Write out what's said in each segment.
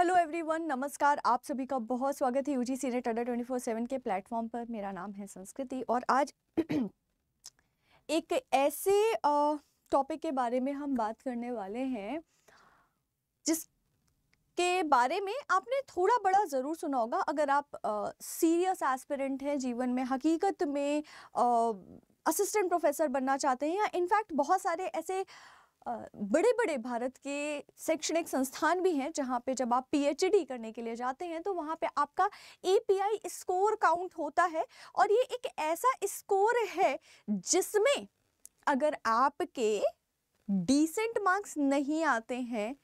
Hello everyone नमस्कार आप सभी का बहुत स्वागत है UG C NET Adda twenty four seven के प्लेटफॉर्म पर मेरा नाम है संस्कृति और आज एक ऐसे टॉपिक के बारे में हम बात करने वाले हैं जिसके बारे में आपने थोड़ा बड़ा ज़रूर सुना होगा अगर आप सीरियस एस्पिरेंट हैं जीवन में हकीकत में असिस्टेंट प्रोफेसर बनना चाहते हैं या इनफैक्ट बहुत सारे ऐसे बड़े बड़े भारत के शैक्षणिक संस्थान भी हैं जहाँ पे जब आप पीएचडी करने के लिए जाते हैं तो वहाँ पे आपका एपीआई स्कोर काउंट होता है और ये एक ऐसा स्कोर है जिसमें अगर आपके डिसेंट मार्क्स नहीं आते हैं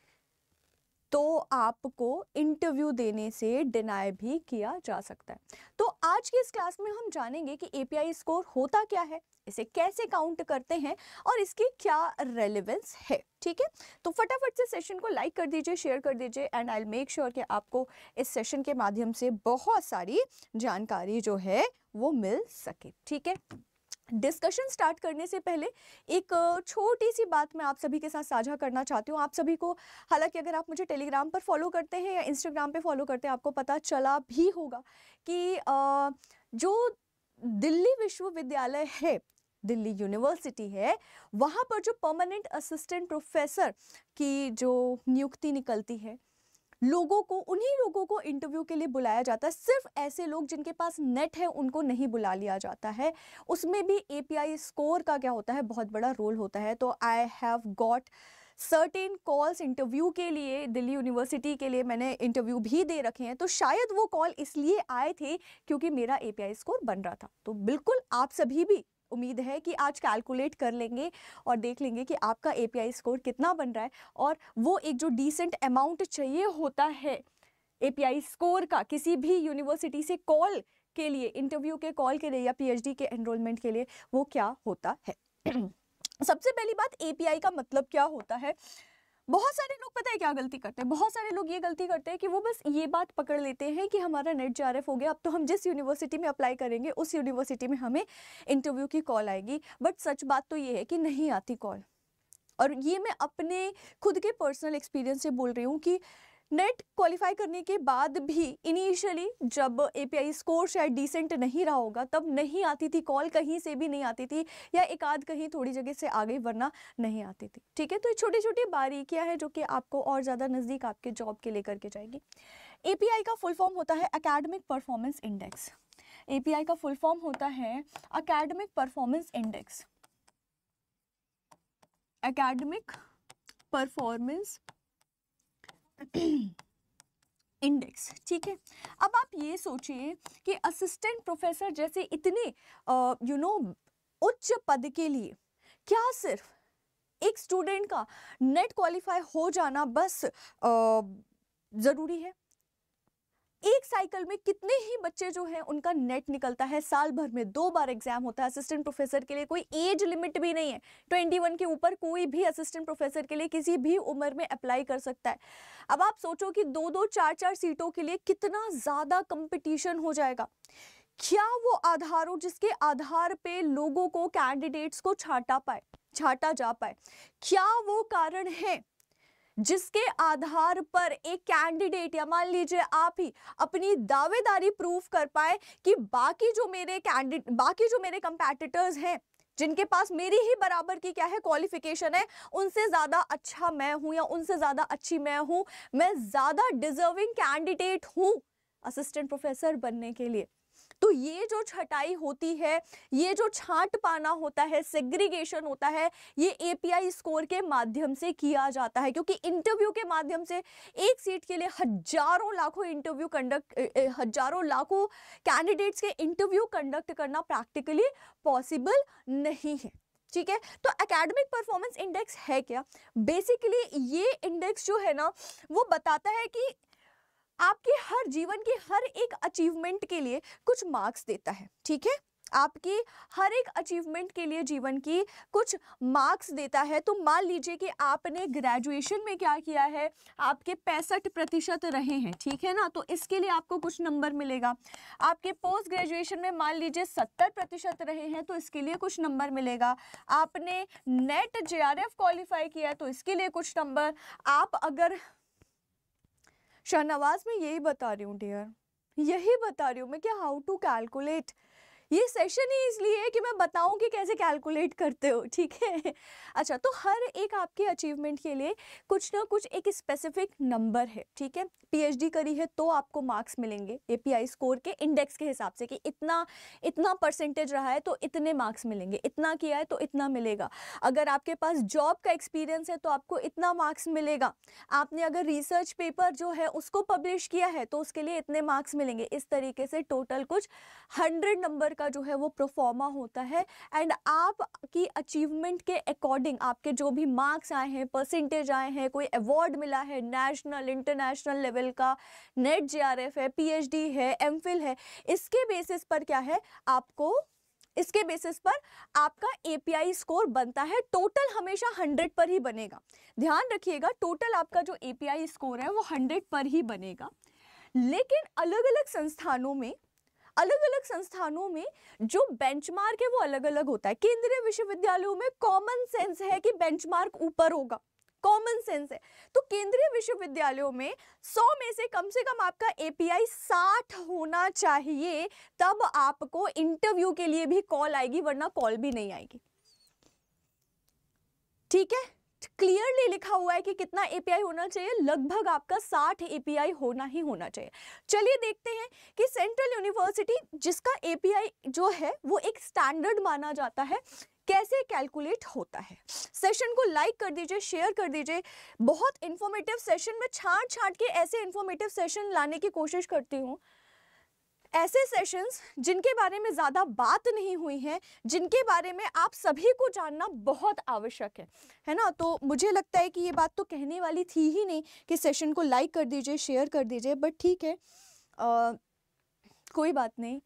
तो आपको इंटरव्यू देने से डिनाई भी किया जा सकता है तो आज की इस क्लास में हम जानेंगे कि एपीआई स्कोर होता क्या है इसे कैसे काउंट करते हैं और इसकी क्या रेलिवेंस है ठीक है तो फटाफट से सेशन को लाइक कर दीजिए शेयर कर दीजिए एंड आई मेक श्योर कि आपको इस सेशन के माध्यम से बहुत सारी जानकारी जो है वो मिल सके ठीक है डिस्कशन स्टार्ट करने से पहले एक छोटी सी बात मैं आप सभी के साथ साझा करना चाहती हूँ आप सभी को हालांकि अगर आप मुझे टेलीग्राम पर फॉलो करते हैं या इंस्टाग्राम पे फॉलो करते हैं आपको पता चला भी होगा कि जो दिल्ली विश्वविद्यालय है दिल्ली यूनिवर्सिटी है वहाँ पर जो परमानेंट असिस्टेंट प्रोफेसर की जो नियुक्ति निकलती है लोगों को उन्हीं लोगों को इंटरव्यू के लिए बुलाया जाता है सिर्फ ऐसे लोग जिनके पास नेट है उनको नहीं बुला लिया जाता है उसमें भी एपीआई स्कोर का क्या होता है बहुत बड़ा रोल होता है तो I have got certain calls interview के लिए दिल्ली यूनिवर्सिटी के लिए मैंने इंटरव्यू भी दे रखे हैं तो शायद वो कॉल इसलिए आए थे क्योंकि मेरा ए स्कोर बन रहा था तो बिल्कुल आप सभी भी उम्मीद है कि आज कैलकुलेट कर लेंगे और देख लेंगे कि आपका ए स्कोर कितना बन रहा है और वो एक जो डिसेंट अमाउंट चाहिए होता है ए स्कोर का किसी भी यूनिवर्सिटी से कॉल के लिए इंटरव्यू के कॉल के लिए या पी के एनरोलमेंट के लिए वो क्या होता है सबसे पहली बात ए का मतलब क्या होता है बहुत सारे लोग पता है क्या गलती करते हैं बहुत सारे लोग ये गलती करते हैं कि वो बस ये बात पकड़ लेते हैं कि हमारा नेट जे हो गया अब तो हम जिस यूनिवर्सिटी में अप्लाई करेंगे उस यूनिवर्सिटी में हमें इंटरव्यू की कॉल आएगी बट सच बात तो ये है कि नहीं आती कॉल और ये मैं अपने खुद के पर्सनल एक्सपीरियंस से बोल रही हूँ कि नेट क्वालिफाई करने के बाद भी इनिशियली जब एपीआई स्कोर शायद डिसेंट नहीं रहा होगा तब नहीं आती थी कॉल कहीं से भी नहीं आती थी या एक आध कहीं थोड़ी जगह से आगे बढ़ना वरना नहीं आती थी ठीक है तो छोटी छोटी बारीकियां हैं जो कि आपको और ज़्यादा नज़दीक आपके जॉब के लेकर के जाएगी एपीआई का फुल फॉर्म होता है अकेडमिक परफॉर्मेंस इंडेक्स एपीआई का फुल फॉर्म होता है academic performance index academic performance index ठीक है अब आप ये सोचिए कि असिस्टेंट प्रोफेसर जैसे इतने यू नो उच्च पद के लिए क्या सिर्फ एक स्टूडेंट का नेट क्वालिफाई हो जाना बस ज़रूरी है एक साइकिल में कितने ही बच्चे जो हैं उनका नेट निकलता है साल भर में दो बार एग्जाम होता है असिस्टेंट प्रोफेसर के लिए कोई एज लिमिट भी नहीं है ट्वेंटी वन के ऊपर कोई भी असिस्टेंट प्रोफेसर के लिए किसी भी उम्र में अप्लाई कर सकता है अब आप सोचो कि दो दो चार चार सीटों के लिए कितना ज़्यादा कंपटीशन हो जाएगा क्या वो आधार हो जिसके आधार पे लोगों को कैंडिडेट्स को छाटा पाए छाटा जा पाए क्या वो कारण है जिसके आधार पर एक कैंडिडेट या मान लीजिए आप ही अपनी दावेदारी प्रूव कर पाए कि बाकी जो मेरे कैंडिडेट बाकी जो मेरे कंपेटिटर्स हैं जिनके पास मेरी ही बराबर की क्या है क्वालिफिकेशन है उनसे ज़्यादा अच्छा मैं हूँ या उनसे ज़्यादा अच्छी मैं हूँ मैं ज़्यादा डिजर्विंग कैंडिडेट हूँ असिस्टेंट प्रोफेसर बनने के लिए तो ये जो छटाई होती है ये जो छांट पाना होता है सेग्रीगेशन होता है ये एपीआई स्कोर के माध्यम से किया जाता है क्योंकि इंटरव्यू के माध्यम से एक सीट के लिए हजारों लाखों इंटरव्यू कंडक्ट हजारों लाखों कैंडिडेट्स के इंटरव्यू कंडक्ट करना प्रैक्टिकली पॉसिबल नहीं है ठीक है तो एकेडमिक परफॉर्मेंस इंडेक्स है क्या बेसिकली ये इंडेक्स जो है ना वो बताता है कि आपके हर जीवन के हर एक अचीवमेंट के लिए कुछ मार्क्स देता है ठीक है आपकी हर एक अचीवमेंट के लिए जीवन की कुछ मार्क्स देता है तो मान लीजिए कि आपने ग्रेजुएशन में क्या किया है आपके पैंसठ प्रतिशत रहे हैं ठीक है ना तो इसके लिए आपको कुछ नंबर मिलेगा आपके पोस्ट ग्रेजुएशन में मान लीजिए सत्तर प्रतिशत रहे हैं तो इसके लिए कुछ नंबर मिलेगा आपने नेट जे क्वालिफाई किया है तो इसके लिए कुछ नंबर आप अगर शाहनवाज मैं यही बता रही हूँ डियर यही बता रही हूँ मैं कि हाउ टू कैलकुलेट ये सेशन ही इसलिए है कि मैं बताऊं कि कैसे कैलकुलेट करते हो ठीक है अच्छा तो हर एक आपके अचीवमेंट के लिए कुछ ना कुछ एक स्पेसिफिक नंबर है ठीक है पीएचडी करी है तो आपको मार्क्स मिलेंगे एपीआई स्कोर के इंडेक्स के हिसाब से कि इतना इतना परसेंटेज रहा है तो इतने मार्क्स मिलेंगे इतना किया है तो इतना मिलेगा अगर आपके पास जॉब का एक्सपीरियंस है तो आपको इतना मार्क्स मिलेगा आपने अगर रिसर्च पेपर जो है उसको पब्लिश किया है तो उसके लिए इतने मार्क्स मिलेंगे इस तरीके से टोटल कुछ हंड्रेड नंबर का जो है वो प्रोफॉर्मा होता है एंड आपकी अचीवमेंट के अकॉर्डिंग आपके जो भी मार्क्स आए हैं परसेंटेज आए हैं कोई अवार्ड मिला है नेशनल इंटरनेशनल लेवल का नेट जेआरएफ है पीएचडी है एमफिल है इसके बेसिस पर क्या है आपको इसके बेसिस पर आपका एपीआई स्कोर बनता है टोटल हमेशा 100 पर ही बनेगा ध्यान रखिएगा टोटल आपका जो एपीआई स्कोर है वो 100 पर ही बनेगा लेकिन अलग अलग संस्थानों में अलग अलग संस्थानों में जो बेंचमार्क है वो अलग अलग होता है केंद्रीय विश्वविद्यालयों में कॉमन सेंस है कि बेंचमार्क ऊपर होगा कॉमन सेंस है तो केंद्रीय विश्वविद्यालयों में 100 में से कम से कम आपका एपीआई 60 होना चाहिए तब आपको इंटरव्यू के लिए भी कॉल आएगी वरना कॉल भी नहीं आएगी ठीक है बहुत क्लियरली लिखा हुआ है कि कितना एपीआई होना चाहिए लगभग आपका 60 एपीआई होना ही होना चाहिए चलिए देखते हैं कि सेंट्रल यूनिवर्सिटी जिसका एपीआई जो है वो एक स्टैंडर्ड माना जाता है कैसे कैलकुलेट होता है सेशन को लाइक कर दीजिए शेयर कर दीजिए बहुत इंफॉर्मेटिव सेशन में छाट छाट के ऐसे इंफॉर्मेटिव सेशन लाने की कोशिश करती हूँ ऐसे सेशंस जिनके बारे में ज़्यादा बात नहीं हुई है जिनके बारे में आप सभी को जानना बहुत आवश्यक है है ना तो मुझे लगता है कि ये बात तो कहने वाली थी ही नहीं कि सेशन को लाइक कर दीजिए शेयर कर दीजिए बट ठीक है आ, कोई बात नहीं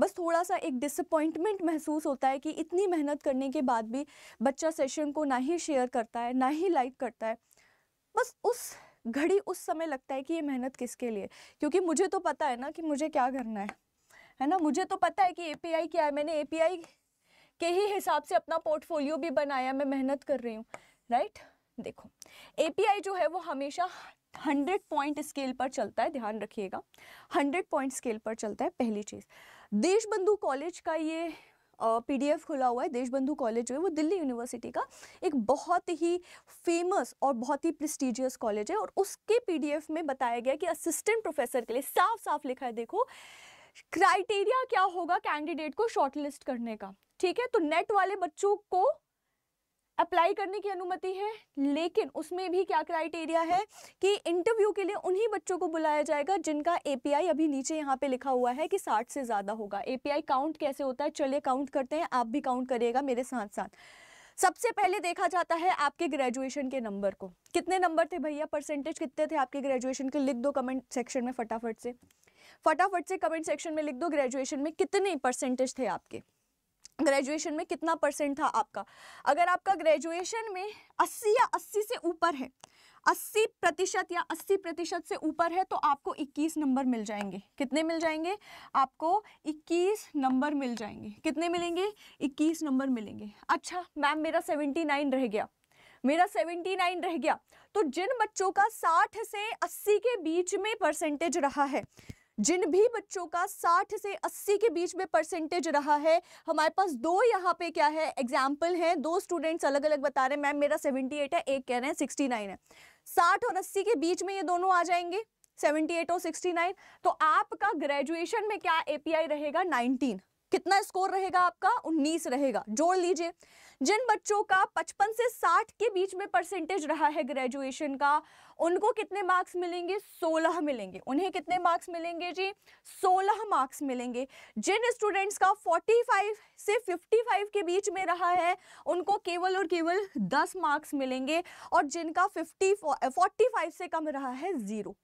बस थोड़ा सा एक डिसअपॉइंटमेंट महसूस होता है कि इतनी मेहनत करने के बाद भी बच्चा सेशन को ना ही शेयर करता है ना ही लाइक करता है बस उस घड़ी उस समय लगता है कि ये मेहनत किसके लिए क्योंकि मुझे तो पता है ना कि मुझे क्या करना है है ना मुझे तो पता है कि एपीआई क्या है मैंने एपीआई के ही हिसाब से अपना पोर्टफोलियो भी बनाया मैं मेहनत कर रही हूँ राइट देखो एपीआई जो है वो हमेशा हंड्रेड पॉइंट स्केल पर चलता है ध्यान रखिएगा हंड्रेड पॉइंट स्केल पर चलता है पहली चीज़ देशबंधु कॉलेज का ये पीडीएफ खुला हुआ है देशबंधु कॉलेज जो है वो दिल्ली यूनिवर्सिटी का एक बहुत ही फेमस और बहुत ही प्रेस्टिजियस कॉलेज है और उसके पीडीएफ में बताया गया कि असिस्टेंट प्रोफेसर के लिए साफ साफ लिखा है देखो क्राइटेरिया क्या होगा कैंडिडेट को शॉर्टलिस्ट करने का ठीक है तो नेट वाले बच्चों को अप्लाई करने की अनुमति है लेकिन उसमें भी क्या क्राइटेरिया है कि इंटरव्यू के लिए उन्हीं बच्चों को बुलाया जाएगा जिनका एपीआई अभी नीचे यहाँ पे लिखा हुआ है कि 60 से ज़्यादा होगा एपीआई काउंट कैसे होता है चलिए काउंट करते हैं आप भी काउंट करिएगा मेरे साथ साथ सबसे पहले देखा जाता है आपके ग्रेजुएशन के नंबर को कितने नंबर थे भैया परसेंटेज कितने थे आपके ग्रेजुएशन के लिख दो कमेंट सेक्शन में फटाफट से फटाफट से कमेंट सेक्शन में लिख दो ग्रेजुएशन में कितने परसेंटेज थे आपके ग्रेजुएशन में कितना परसेंट था आपका अगर आपका ग्रेजुएशन में 80 या 80 से ऊपर है 80 प्रतिशत या 80 प्रतिशत से ऊपर है तो आपको 21 नंबर मिल जाएंगे कितने मिल जाएंगे आपको 21 नंबर मिल जाएंगे कितने मिलेंगे 21 नंबर मिलेंगे अच्छा मैम मेरा 79 रह गया मेरा 79 रह गया तो जिन बच्चों का 60 से 80 के बीच में परसेंटेज रहा है जिन भी बच्चों का 60 से 80 के बीच में परसेंटेज रहा है हमारे पास दो यहाँ पे क्या है एग्जाम्पल हैं दो स्टूडेंट्स अलग अलग बता रहे हैं मैम मेरा 78 है एक कह रहे हैं 69 है 60 और 80 के बीच में ये दोनों आ जाएंगे 78 और 69 तो आपका ग्रेजुएशन में क्या एपीआई रहेगा 19 कितना स्कोर रहेगा आपका 19 रहेगा जोड़ लीजिए जिन बच्चों का 55 से 60 के बीच में परसेंटेज रहा है ग्रेजुएशन का उनको कितने मार्क्स मिलेंगे 16 मिलेंगे उन्हें कितने मार्क्स मिलेंगे जी 16 मार्क्स मिलेंगे जिन स्टूडेंट्स का 45 से 55 के बीच में रहा है उनको केवल और केवल 10 मार्क्स मिलेंगे और जिनका फोर्टी फाइव से कम रहा है ज़ीरो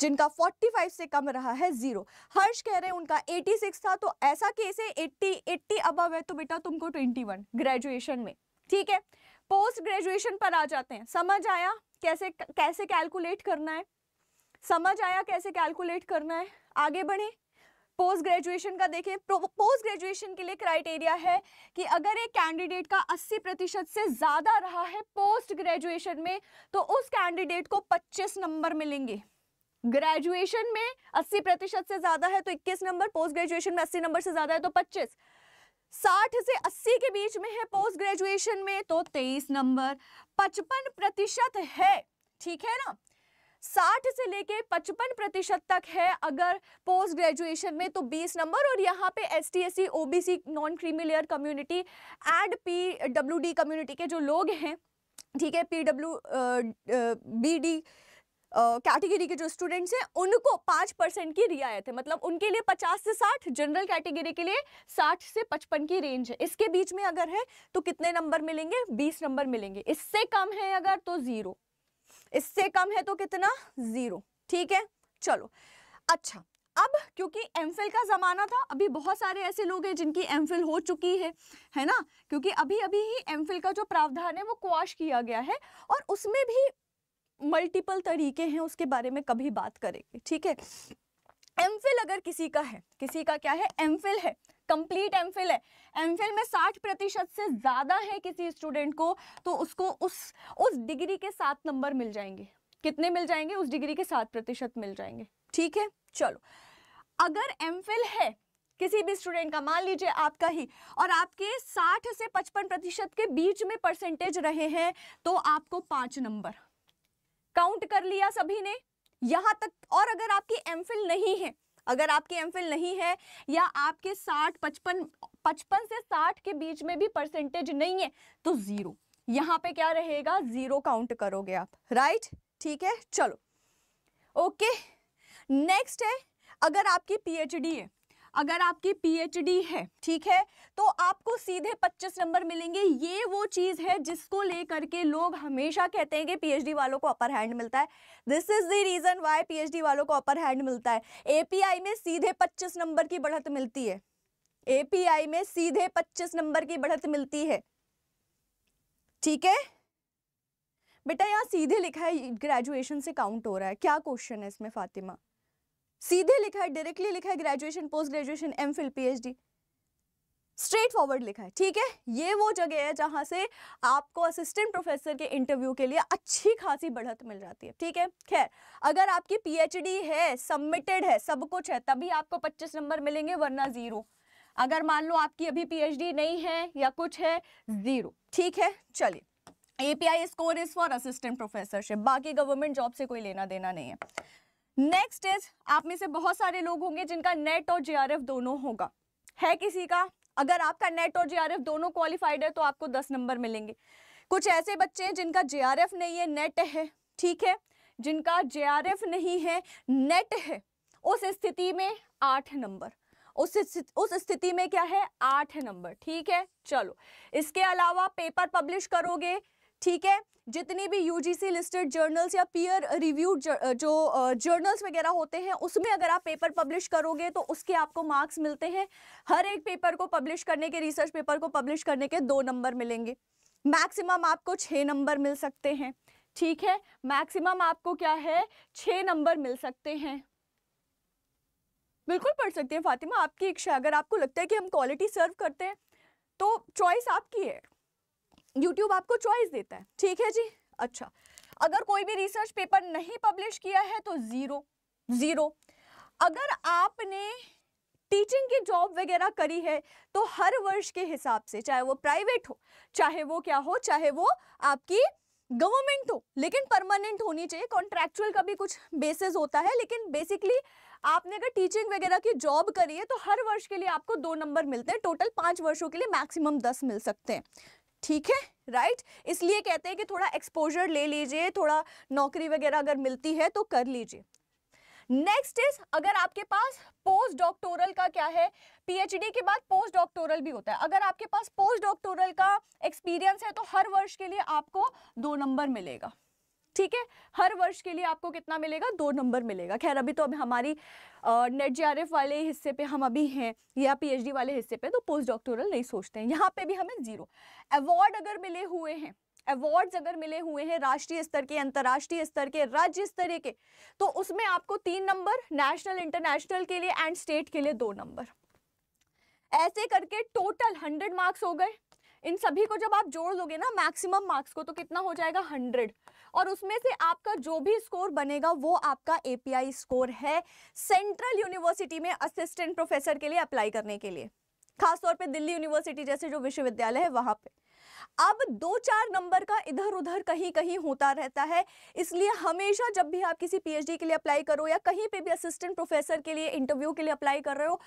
जिनका 45 से कम रहा है जीरो हर्ष कह रहे हैं उनका 86 था तो ऐसा केस है 80 80 अब है तो बेटा तुमको 21 ग्रेजुएशन में ठीक है पोस्ट ग्रेजुएशन पर आ जाते हैं समझ आया कैसे कैसे कैलकुलेट करना है समझ आया कैसे कैलकुलेट करना है आगे बढ़े पोस्ट ग्रेजुएशन का देखें पोस्ट ग्रेजुएशन के लिए क्राइटेरिया है कि अगर एक कैंडिडेट का 80 प्रतिशत से ज़्यादा रहा है पोस्ट ग्रेजुएशन में तो उस कैंडिडेट को 25 नंबर मिलेंगे ग्रेजुएशन में 80 प्रतिशत से ज़्यादा है तो 21 नंबर पोस्ट ग्रेजुएशन में 80 नंबर से ज़्यादा है तो 25 60 से 80 के बीच में है पोस्ट ग्रेजुएशन में तो 23 नंबर 55 प्रतिशत है ठीक है ना 60 से लेके 55 प्रतिशत तक है अगर पोस्ट ग्रेजुएशन में तो 20 नंबर और यहाँ पे S T S C O B C non creamy layer community and P W D community के जो लोग हैं ठीक है P W B D category के जो स्टूडेंट्स हैं उनको पाँच परसेंट की रियायत है मतलब उनके लिए पचास से साठ जनरल कैटेगरी के लिए साठ से पचपन की रेंज है इसके बीच में अगर है तो कितने नंबर मिलेंगे बीस नंबर मिलेंगे इससे कम है अगर तो ज़ीरो इससे कम है तो कितना ज़ीरो ठीक है चलो अच्छा अब क्योंकि एम का ज़माना था अभी बहुत सारे ऐसे लोग हैं जिनकी एम हो चुकी है है ना क्योंकि अभी अभी ही एम का जो प्रावधान है वो क्वाश किया गया है और उसमें भी मल्टीपल तरीके हैं उसके बारे में कभी बात करेंगे ठीक है एम अगर किसी का है किसी का क्या है एम है कंप्लीट एम है एम में 60 प्रतिशत से ज़्यादा है किसी स्टूडेंट को तो उसको उस उस डिग्री के सात नंबर मिल जाएंगे कितने मिल जाएंगे उस डिग्री के सात प्रतिशत मिल जाएंगे ठीक है चलो अगर एम है किसी भी स्टूडेंट का मान लीजिए आपका ही और आपके 60 से 55 प्रतिशत के बीच में परसेंटेज रहे हैं तो आपको पाँच नंबर काउंट कर लिया सभी ने यहाँ तक और अगर आपकी एम नहीं है अगर आपकी एम नहीं है या आपके साठ पचपन पचपन से साठ के बीच में भी परसेंटेज नहीं है तो ज़ीरो यहाँ पे क्या रहेगा ज़ीरो काउंट करोगे आप राइट ठीक है चलो ओके नेक्स्ट है अगर आपकी पीएचडी है अगर आपकी पीएचडी है ठीक है तो आपको सीधे 25 नंबर मिलेंगे ये वो चीज़ है जिसको लेकर के लोग हमेशा कहते हैं कि पीएचडी वालों को अपर हैंड मिलता है this is the reason why PhD वालों को अपर हैंड मिलता है एपीआई में सीधे 25 नंबर की बढ़त मिलती है एपीआई में सीधे 25 नंबर की बढ़त मिलती है ठीक है बेटा यहाँ सीधे लिखा है ग्रेजुएशन से काउंट हो रहा है क्या क्वेश्चन है इसमें फातिमा सीधे लिखा है डायरेक्टली लिखा है graduation post graduation M Phil P straightforward लिखा है ठीक है ये वो जगह है जहां से आपको असिस्टेंट प्रोफेसर के इंटरव्यू के लिए अच्छी खासी बढ़त मिल जाती है ठीक है खैर अगर आपकी पीएचडी है सबमिटेड है सब कुछ है तभी आपको 25 नंबर मिलेंगे वरना ज़ीरो अगर मान लो आपकी अभी पीएचडी नहीं है या कुछ है ज़ीरो ठीक है चलिए A P I score is for assistant professorship बाकी गवर्नमेंट जॉब से कोई लेना देना नहीं है नेक्स्ट इज आप में से बहुत सारे लोग होंगे जिनका नेट और जेआरएफ दोनों होगा है किसी का अगर आपका नेट और जेआरएफ दोनों क्वालिफाइड है तो आपको दस नंबर मिलेंगे कुछ ऐसे बच्चे हैं जिनका जेआरएफ नहीं है नेट है ठीक है जिनका जेआरएफ नहीं है नेट है उस स्थिति में आठ नंबर उस उस स्थिति में क्या है आठ नंबर ठीक है चलो इसके अलावा पेपर पब्लिश करोगे ठीक है जितनी भी यूजीसी लिस्टेड जर्नल्स या पीयर रिव्यू जो जर्नल्स वगैरह होते हैं उसमें अगर आप पेपर पब्लिश करोगे तो उसके आपको मार्क्स मिलते हैं हर एक पेपर को पब्लिश करने के रिसर्च पेपर को पब्लिश करने के दो नंबर मिलेंगे मैक्सिमम आपको छः नंबर मिल सकते हैं ठीक है मैक्सिमम आपको क्या है छः नंबर मिल सकते हैं बिल्कुल पढ़ सकते हैं फातिमा आपकी इच्छा अगर आपको लगता है कि हम क्वालिटी सर्व करते हैं तो चॉइस आपकी है यूट्यूब आपको चॉइस देता है ठीक है जी अच्छा अगर कोई भी रिसर्च पेपर नहीं पब्लिश किया है तो ज़ीरो ज़ीरो अगर आपने टीचिंग की जॉब वगैरह करी है तो हर वर्ष के हिसाब से चाहे वो प्राइवेट हो चाहे वो क्या हो चाहे वो आपकी गवर्नमेंट हो लेकिन परमानेंट होनी चाहिए कॉन्ट्रेक्चुअल का भी कुछ बेसिस होता है लेकिन बेसिकली आपने अगर टीचिंग वगैरह की जॉब करी है तो हर वर्ष के लिए आपको दो नंबर मिलते हैं टोटल पाँच वर्षों के लिए मैक्सिमम दस मिल सकते हैं ठीक है राइट इसलिए कहते हैं कि थोड़ा एक्सपोजर ले लीजिए थोड़ा नौकरी वगैरह अगर मिलती है तो कर लीजिए नेक्स्ट इज अगर आपके पास पोस्ट डॉक्टोरल का क्या है पीएचडी के बाद पोस्ट डॉक्टोरल भी होता है अगर आपके पास पोस्ट डॉक्टोरल का एक्सपीरियंस है तो हर वर्ष के लिए आपको दो नंबर मिलेगा ठीक है हर वर्ष के लिए आपको कितना मिलेगा दो नंबर मिलेगा खैर अभी तो अभी हमारी नेट जे e वाले हिस्से पे हम अभी हैं या पीएचडी वाले हिस्से पे तो पोस्ट डॉक्टोरल नहीं सोचते हैं यहाँ पे भी हमें जीरो अवार्ड अगर मिले हुए हैं अवार्ड्स अगर मिले हुए हैं राष्ट्रीय स्तर के अंतर्राष्ट्रीय स्तर के राज्य स्तर के तो उसमें आपको तीन नंबर नेशनल इंटरनेशनल के लिए एंड स्टेट के लिए दो नंबर ऐसे करके टोटल हंड्रेड मार्क्स हो गए इन सभी को जब आप जोड़ लोगे ना मैक्सिमम मार्क्स को तो कितना हो जाएगा हंड्रेड और उसमें से आपका जो भी स्कोर बनेगा वो आपका एपीआई स्कोर है सेंट्रल यूनिवर्सिटी में असिस्टेंट प्रोफेसर के लिए अप्लाई करने के लिए खासतौर पे दिल्ली यूनिवर्सिटी जैसे जो विश्वविद्यालय है वहाँ पे अब दो चार नंबर का इधर उधर कहीं कहीं होता रहता है इसलिए हमेशा जब भी आप किसी पीएचडी के लिए अप्लाई करो या कहीं पे भी असिस्टेंट प्रोफेसर के लिए इंटरव्यू के लिए अप्लाई कर रहे हो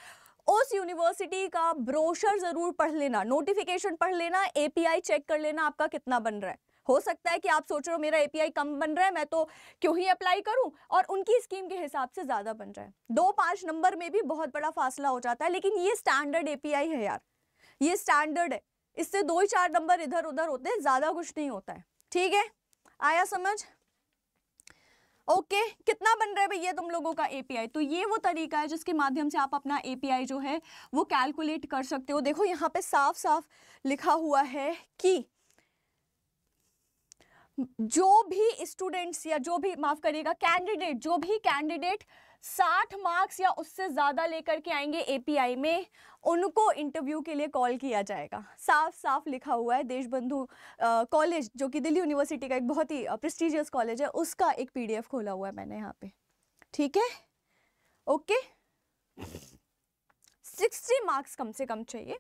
उस यूनिवर्सिटी का ब्रोशर ज़रूर पढ़ लेना नोटिफिकेशन पढ़ लेना एपीआई चेक कर लेना आपका कितना बन रहा है हो सकता है कि आप सोच रहे हो मेरा एपीआई कम बन रहा है मैं तो क्यों ही अप्लाई करूं और उनकी स्कीम के हिसाब से ज़्यादा बन रहा है दो पांच नंबर में भी बहुत बड़ा फासला हो जाता है लेकिन ये स्टैंडर्ड एपीआई है यार ये स्टैंडर्ड है इससे दो ही चार नंबर इधर उधर होते हैं ज़्यादा कुछ नहीं होता है ठीक है आया समझ ओके okay, कितना बन रहा है भैया तुम लोगों का एपीआई तो ये वो तरीका है जिसके माध्यम से आप अपना एपीआई जो है वो कैलकुलेट कर सकते हो देखो यहाँ पे साफ साफ लिखा हुआ है कि जो भी स्टूडेंट्स या जो भी माफ करिएगा कैंडिडेट जो भी कैंडिडेट 60 मार्क्स या उससे ज़्यादा लेकर के आएंगे एपीआई में उनको इंटरव्यू के लिए कॉल किया जाएगा साफ साफ लिखा हुआ है देशबंधु कॉलेज जो कि दिल्ली यूनिवर्सिटी का एक बहुत ही प्रेस्टिजियस कॉलेज है उसका एक पीडीएफ खोला हुआ है मैंने यहाँ पे ठीक है ओके सिक्सटी मार्क्स कम से कम चाहिए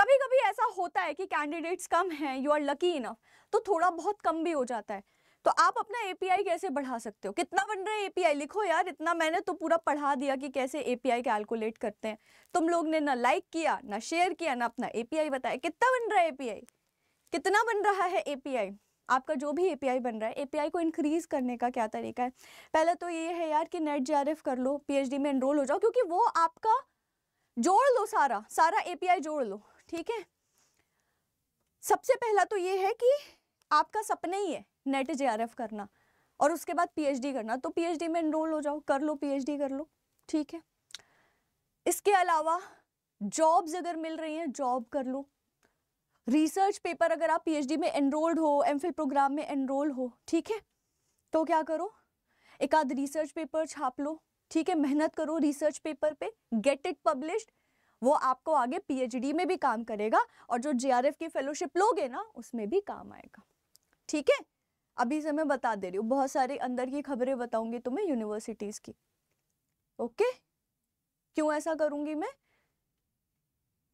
कभी कभी ऐसा होता है कि कैंडिडेट्स कम हैं यू आर लकी इनफ तो थोड़ा बहुत कम भी हो जाता है तो आप अपना एपीआई कैसे बढ़ा सकते हो कितना बन रहा है ए लिखो यार इतना मैंने तो पूरा पढ़ा दिया कि कैसे एपीआई कैलकुलेट करते हैं तुम लोग ने ना लाइक किया ना शेयर किया ना अपना एपीआई बताया कितना बन रहा है ए कितना बन रहा है ए आपका जो भी ए बन रहा है ए को इंक्रीज करने का क्या तरीका है पहले तो ये है यार कि नेट जे कर लो पी में एनरोल हो जाओ क्योंकि वो आपका जोड़ लो सारा सारा ए जोड़ लो ठीक है सबसे पहला तो ये है कि आपका सपना ही है नेट जे करना और उसके बाद पीएचडी करना तो पीएचडी में एनरोल हो जाओ कर लो पीएचडी कर लो ठीक है इसके अलावा जॉब्स अगर मिल रही हैं जॉब कर लो रिसर्च पेपर अगर आप पीएचडी में एनरोल्ड हो एमफिल प्रोग्राम में एनरोल हो ठीक है तो क्या करो एक आध रिसर्च पेपर छाप लो ठीक है मेहनत करो रिसर्च पेपर पे गेट इट पब्लिश्ड वो आपको आगे पीएचडी में भी काम करेगा और जो जेआरएफ की फेलोशिप लोगे ना उसमें भी काम आएगा ठीक है अभी से मैं बता दे रही हूँ बहुत सारे अंदर की खबरें बताऊंगी तुम्हें यूनिवर्सिटीज की ओके क्यों ऐसा करूंगी मैं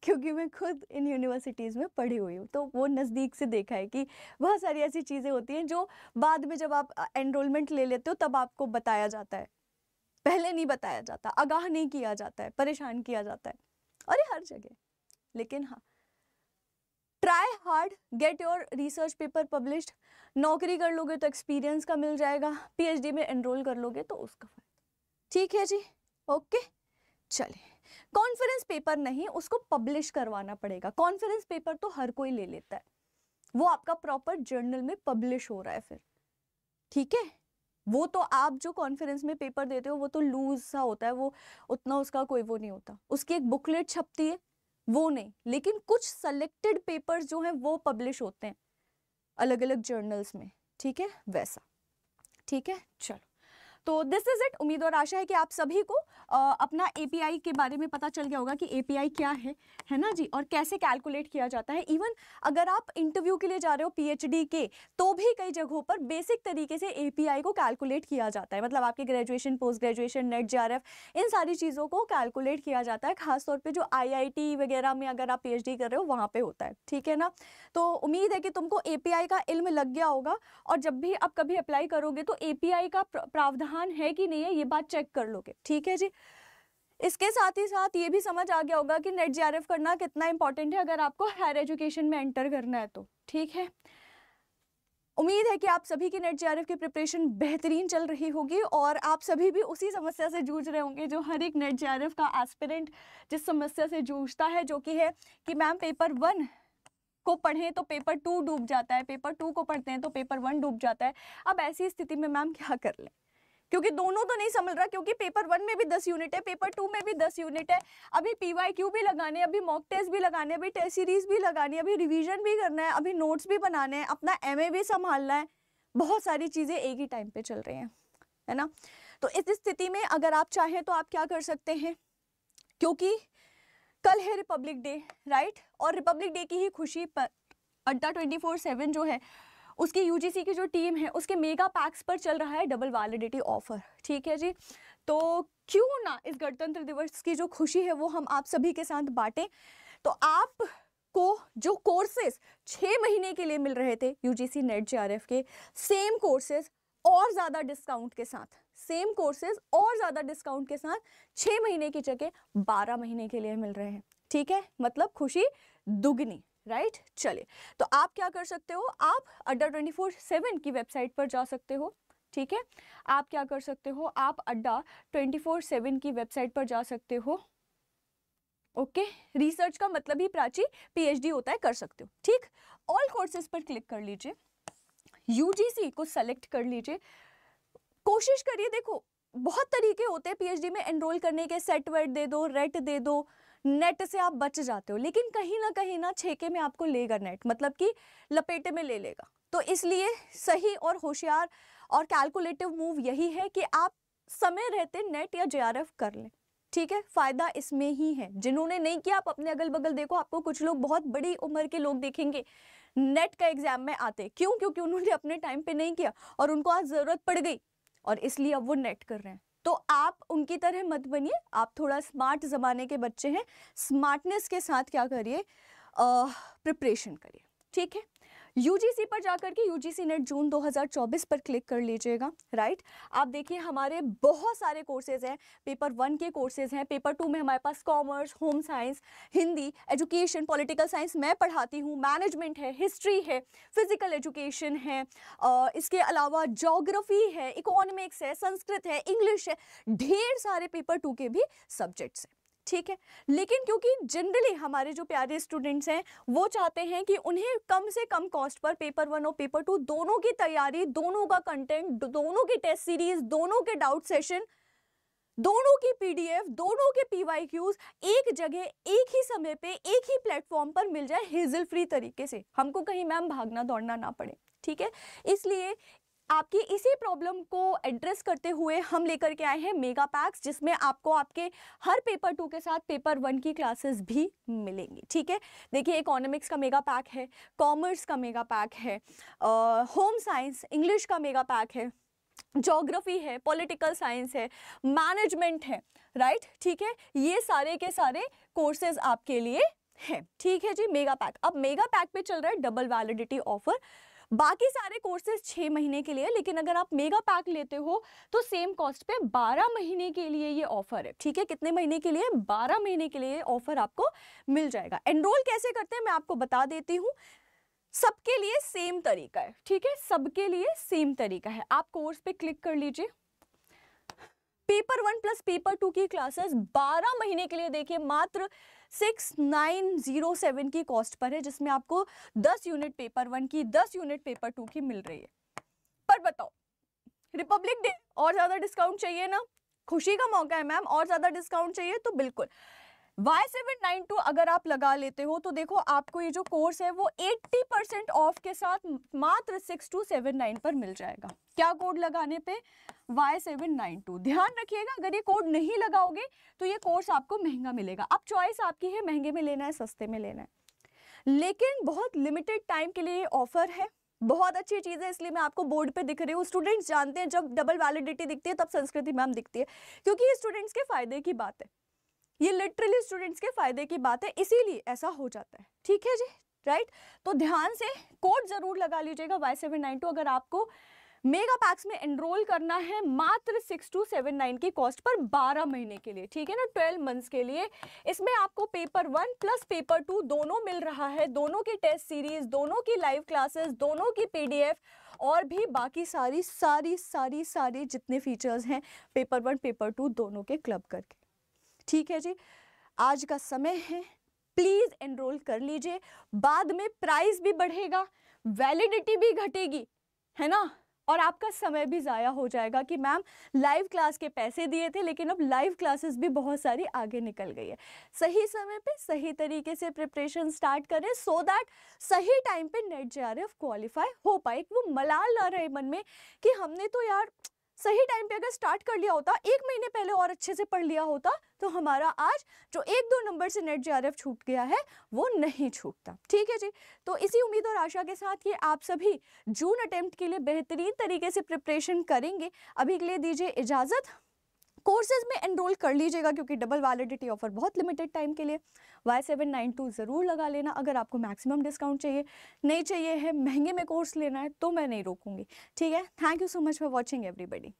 क्योंकि मैं खुद इन यूनिवर्सिटीज़ में पढ़ी हुई हूँ तो वो नज़दीक से देखा है कि बहुत सारी ऐसी चीज़ें होती हैं जो बाद में जब आप एनरोलमेंट ले लेते हो तब आपको बताया जाता है पहले नहीं बताया जाता आगाह नहीं किया जाता है परेशान किया जाता है और ये हर जगह लेकिन हाँ try hard get your research paper published नौकरी कर लोगे तो एक्सपीरियंस का मिल जाएगा पीएचडी में एनरोल कर लोगे तो उसका फायदा ठीक है जी ओके चले कॉन्फ्रेंस पेपर नहीं उसको पब्लिश करवाना पड़ेगा कॉन्फ्रेंस पेपर तो हर कोई ले लेता है वो आपका प्रॉपर जर्नल में पब्लिश हो रहा है फिर ठीक है वो तो आप जो कॉन्फ्रेंस में पेपर देते हो वो तो लूज सा होता है वो उतना उसका कोई वो नहीं होता उसकी एक बुकलेट छपती है वो नहीं लेकिन कुछ सेलेक्टेड पेपर्स जो हैं वो पब्लिश होते हैं अलग अलग जर्नल्स में ठीक है वैसा ठीक है चलो तो दिस इज़ इट उम्मीद और आशा है कि आप सभी को आ, अपना एपीआई के बारे में पता चल गया होगा कि एपीआई क्या है है ना जी और कैसे कैलकुलेट किया जाता है इवन अगर आप इंटरव्यू के लिए जा रहे हो पीएचडी के तो भी कई जगहों पर बेसिक तरीके से एपीआई को कैलकुलेट किया जाता है मतलब आपके graduation post graduation NET J इन सारी चीज़ों को कैलकुलेट किया जाता है खासतौर पर जो आई वगैरह में अगर आप पी कर रहे हो वहाँ पर होता है ठीक है ना तो उम्मीद है कि तुमको ए का इल्म लग गया होगा और जब भी आप कभी अप्लाई करोगे तो ए का प्रावधान प्रावधान है कि नहीं है ये बात चेक कर लोगे ठीक है जी इसके साथ ही साथ ये भी समझ आ गया होगा कि नेट जी करना कितना इंपॉर्टेंट है अगर आपको हायर एजुकेशन में एंटर करना है तो ठीक है उम्मीद है कि आप सभी की नेट जी की प्रिपरेशन बेहतरीन चल रही होगी और आप सभी भी उसी समस्या से जूझ रहे होंगे जो हर एक नेट जी का एस्पिरेंट जिस समस्या से जूझता है जो कि है कि मैम पेपर वन को पढ़ें तो पेपर टू डूब जाता है पेपर टू को पढ़ते हैं तो पेपर वन डूब जाता है अब ऐसी स्थिति में मैम क्या कर लें क्योंकि दोनों तो नहीं समझ रहा क्योंकि पेपर वन में भी दस यूनिट है पेपर टू में भी दस यूनिट है अभी पी भी लगाने अभी मॉक टेस्ट भी लगाने अभी टेस्ट सीरीज भी लगानी अभी रिवीजन भी करना है अभी नोट्स भी बनाने हैं अपना एम भी संभालना है बहुत सारी चीज़ें एक ही टाइम पे चल रही हैं है ना तो इस स्थिति में अगर आप चाहें तो आप क्या कर सकते हैं क्योंकि कल है रिपब्लिक डे राइट और रिपब्लिक डे की ही खुशी पर अड्डा ट्वेंटी फोर सेवन जो है उसकी यू की जो टीम है उसके मेगा पैक्स पर चल रहा है डबल वैलिडिटी ऑफर ठीक है जी तो क्यों ना इस गणतंत्र दिवस की जो खुशी है वो हम आप सभी के साथ बांटें तो आप को जो कोर्सेज छः महीने के लिए मिल रहे थे यू जी सी नेट जे के सेम कोर्सेज और ज़्यादा डिस्काउंट के साथ सेम कोर्सेज और ज़्यादा डिस्काउंट के साथ छः महीने की जगह बारह महीने के लिए मिल रहे हैं ठीक है मतलब खुशी दुगनी राइट right? चले तो आप क्या कर सकते हो आप अड्डा ट्वेंटी फोर सेवन की वेबसाइट पर जा सकते हो ठीक है आप क्या कर सकते हो आप अड्डा ट्वेंटी फोर सेवन की वेबसाइट पर जा सकते हो ओके okay? रिसर्च का मतलब ही प्राची पीएचडी होता है कर सकते हो ठीक ऑल कोर्सेज पर क्लिक कर लीजिए यूजीसी को सेलेक्ट कर लीजिए कोशिश करिए देखो बहुत तरीके होते हैं पीएचडी में एनरोल करने के सेट वेट दे दो रेट दे दो नेट से आप बच जाते हो लेकिन कहीं ना कहीं ना छेके में आपको लेगा नेट मतलब कि लपेटे में ले लेगा तो इसलिए सही और होशियार और कैलकुलेटिव मूव यही है कि आप समय रहते नेट या जे कर लें ठीक है फ़ायदा इसमें ही है जिन्होंने नहीं किया आप अपने अगल बगल देखो आपको कुछ लोग बहुत बड़ी उम्र के लोग देखेंगे नेट का एग्ज़ाम में आते क्यों क्योंकि उन्होंने अपने टाइम पे नहीं किया और उनको आज ज़रूरत पड़ गई और इसलिए अब वो नेट कर रहे हैं तो आप उनकी तरह मत बनिए आप थोड़ा स्मार्ट ज़माने के बच्चे हैं स्मार्टनेस के साथ क्या करिए प्रिपरेशन करिए ठीक है यूजीसी पर जाकर के यूजीसी नेट जून 2024 पर क्लिक कर लीजिएगा राइट आप देखिए हमारे बहुत सारे कोर्सेज हैं पेपर वन के कोर्सेज हैं पेपर टू में हमारे पास commerce home science Hindi education political science मैं पढ़ाती हूँ मैनेजमेंट है हिस्ट्री है फिजिकल एजुकेशन है इसके अलावा जोग्राफी है इकोनॉमिक्स है संस्कृत है इंग्लिश है ढेर सारे पेपर टू के भी सब्जेक्ट्स हैं ठीक है लेकिन क्योंकि जनरली हमारे जो प्यारे स्टूडेंट्स हैं वो चाहते हैं कि उन्हें कम से कम कॉस्ट पर पेपर वन और पेपर टू दोनों की तैयारी दोनों का कंटेंट दोनों की टेस्ट सीरीज दोनों के डाउट सेशन दोनों की पीडीएफ दोनों के पीवाईक्यूज एक जगह एक ही समय पे एक ही प्लेटफॉर्म पर मिल जाए हेजल फ्री तरीके से हमको कहीं मैम भागना दौड़ना ना पड़े ठीक है इसलिए आपकी इसी प्रॉब्लम को एड्रेस करते हुए हम लेकर के आए हैं मेगा पैक्स जिसमें आपको आपके हर पेपर टू के साथ पेपर वन की क्लासेस भी मिलेंगी ठीक है देखिए इकोनॉमिक्स का मेगा पैक है कॉमर्स का मेगा पैक है होम साइंस इंग्लिश का मेगा पैक है जोग्राफी है पॉलिटिकल साइंस है मैनेजमेंट है राइट ठीक है ये सारे के सारे कोर्सेज आपके लिए हैं ठीक है जी मेगा पैक अब मेगा पैक पे चल रहा है डबल वैलिडिटी ऑफर बाकी सारे कोर्सेज छः महीने के लिए लेकिन अगर आप मेगा पैक लेते हो तो सेम कॉस्ट पे बारह महीने के लिए ये ऑफर है ठीक है कितने महीने के लिए बारह महीने के लिए ऑफर आपको मिल जाएगा एनरोल कैसे करते हैं मैं आपको बता देती हूँ सबके लिए सेम तरीका है ठीक है सबके लिए सेम तरीका है आप कोर्स पे क्लिक कर लीजिए paper one plus paper two की क्लासेस 12 महीने के लिए देखिए मात्र 6907 की कॉस्ट पर है जिसमें आपको 10 यूनिट पेपर वन की 10 यूनिट पेपर टू की मिल रही है पर बताओ रिपब्लिक डे और ज़्यादा डिस्काउंट चाहिए ना खुशी का मौका है मैम और ज़्यादा डिस्काउंट चाहिए तो बिल्कुल वाई सेवन नाइन टू अगर आप लगा लेते हो तो देखो आपको ये जो कोर्स है वो 80 परसेंट ऑफ के साथ मात्र सिक्स टू सेवन नाइन पर मिल जाएगा क्या कोड लगाने पे वाई सेवन नाइन टू ध्यान रखिएगा अगर ये कोड नहीं लगाओगे तो ये कोर्स आपको महंगा मिलेगा अब चॉइस आपकी है महंगे में लेना है सस्ते में लेना है लेकिन बहुत लिमिटेड टाइम के लिए ऑफर है बहुत अच्छी चीज़ है इसलिए मैं आपको बोर्ड पे दिख रही हूँ स्टूडेंट्स जानते हैं जब डबल वैलिडिटी दिखती है तब संस्कृति मैम दिखती है क्योंकि ये स्टूडेंट्स के फायदे की बात है ये लिटरली स्टूडेंट्स के फ़ायदे की बात है इसीलिए ऐसा हो जाता है ठीक है जी राइट तो ध्यान से कोड ज़रूर लगा लीजिएगा वाई सेवन नाइन टू अगर आपको मेगा पैक्स में एनरोल करना है मात्र सिक्स टू सेवन नाइन की कॉस्ट पर बारह महीने के लिए ठीक है ना ट्वेल्व मंथ्स के लिए इसमें आपको paper one plus paper two दोनों मिल रहा है दोनों की टेस्ट सीरीज दोनों की लाइव क्लासेस दोनों की पीडीएफ और भी बाकी सारी सारी सारी सारी जितने फीचर्स हैं पेपर वन पेपर टू दोनों के क्लब करके ठीक है जी आज का समय है प्लीज़ एनरोल कर लीजिए बाद में प्राइस भी बढ़ेगा वैलिडिटी भी घटेगी है ना और आपका समय भी ज़ाया हो जाएगा कि मैम लाइव क्लास के पैसे दिए थे लेकिन अब लाइव क्लासेस भी बहुत सारी आगे निकल गई है सही समय पे सही तरीके से प्रिपरेशन स्टार्ट करें सो दैट सही टाइम पे नेट जे आर क्वालिफाई हो पाए वो मलाल ना रहे मन में कि हमने तो यार सही टाइम पे अगर स्टार्ट कर लिया होता एक महीने पहले और अच्छे से पढ़ लिया होता तो हमारा आज जो एक दो नंबर से नेट जे छूट गया है वो नहीं छूटता ठीक है जी तो इसी उम्मीद और आशा के साथ ये आप सभी जून अटैम्प्ट के लिए बेहतरीन तरीके से प्रिपरेशन करेंगे अभी के लिए दीजिए इजाज़त कोर्सेज में एनरोल कर लीजिएगा क्योंकि डबल वैलिडिटी ऑफर बहुत लिमिटेड टाइम के लिए वाई सेवन नाइन टू ज़रूर लगा लेना अगर आपको मैक्सिमम डिस्काउंट चाहिए नहीं चाहिए है महंगे में कोर्स लेना है तो मैं नहीं रोकूंगी ठीक है thank you so much for watching everybody